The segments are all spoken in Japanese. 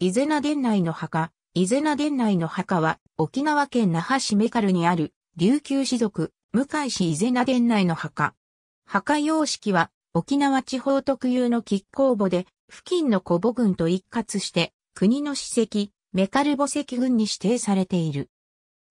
伊是名伝内の墓、伊是名伝内の墓は、沖縄県那覇市メカルにある、琉球士族、向井氏伊是名伝内の墓。墓様式は、沖縄地方特有の亀甲墓で、付近の古墓群と一括して、国の史跡、メカル墓石群に指定されている。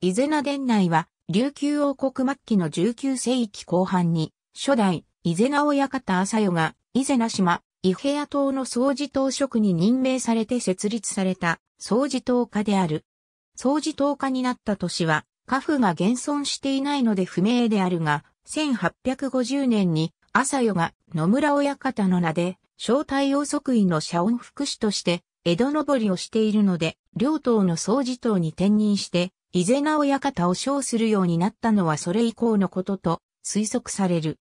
伊是名伝内は、琉球王国末期の19世紀後半に、初代、伊是名親方朝代が、伊是名島、伊平屋島の掃除島職に任命されて設立された掃除島家である。掃除島家になった年は、家父が現存していないので不明であるが、1850年に朝代が野村親方の名で、正体王即位の社恩福祉として、江戸登りをしているので、両党の掃除党に転任して、伊勢名親方を称するようになったのはそれ以降のことと推測される。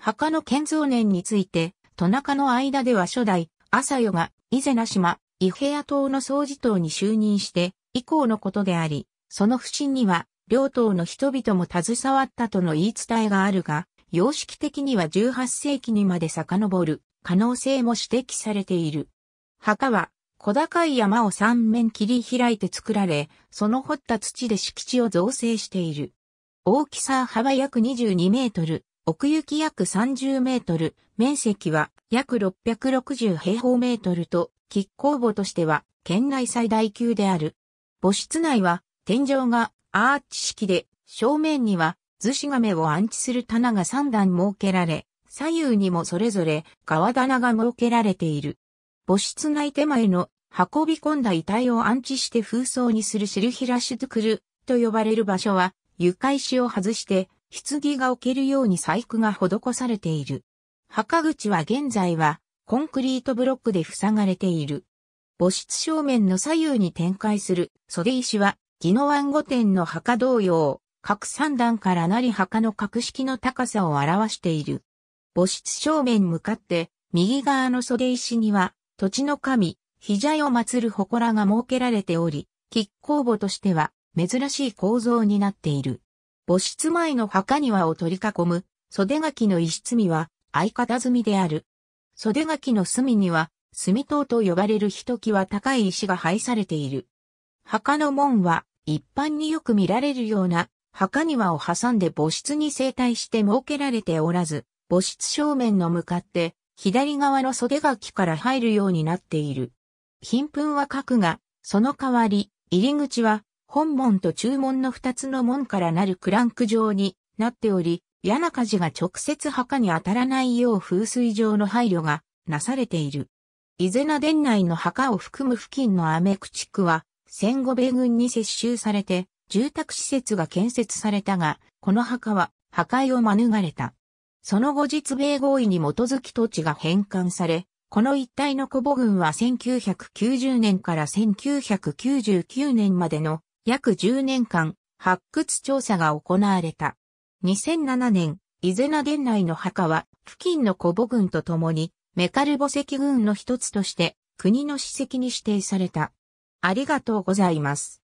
墓の建造年について、ナ中の間では初代、朝代が、伊是名島、伊平屋島の総事島に就任して、以降のことであり、その不審には、両党の人々も携わったとの言い伝えがあるが、様式的には18世紀にまで遡る可能性も指摘されている。墓は小高い山を三面切り開いて作られ、その掘った土で敷地を造成している。大きさ幅約22メートル、奥行き約30メートル、面積は約660平方メートルと、喫ッ墓としては県内最大級である。母室内は天井がアーチ式で、正面には図紙亀を安置する棚が3段設けられ、左右にもそれぞれ川棚が設けられている。母室内手前の運び込んだ遺体を安置して風葬にするシルヒラシュドクルと呼ばれる場所は床石を外して棺が置けるように細工が施されている。墓口は現在はコンクリートブロックで塞がれている。墓室正面の左右に展開する袖石は、宜野湾御殿の墓同様、各三段からなり墓の格式の高さを表している。墓室正面向かって、右側の袖石には、土地の神、ヒジャイを祀る祠が設けられており、亀甲墓としては珍しい構造になっている。母室前の墓庭を取り囲む袖垣の一室みは相方積みである。袖垣の隅には、隅塔と呼ばれるひときわ高い石が配されている。墓の門は、一般によく見られるような、墓庭を挟んで母室に整体して設けられておらず、母室正面の向かって、左側の袖垣から入るようになっている。貧粉は核が、その代わり、入り口は、本門と中門の二つの門からなるクランク状になっており、谷中寺が直接墓に当たらないよう風水上の配慮がなされている。伊是名殿内の墓を含む付近のアメク地区は、戦後米軍に接収されて、住宅施設が建設されたが、この墓は破壊を免れた。その後日米合意に基づき土地が返還され、この一帯のコボ軍は1990年から1999年までの約10年間、発掘調査が行われた。2007年、伊是名伝内の墓は、付近の古母群とともに、メカル墓石群の一つとして、国の史跡に指定された。ありがとうございます。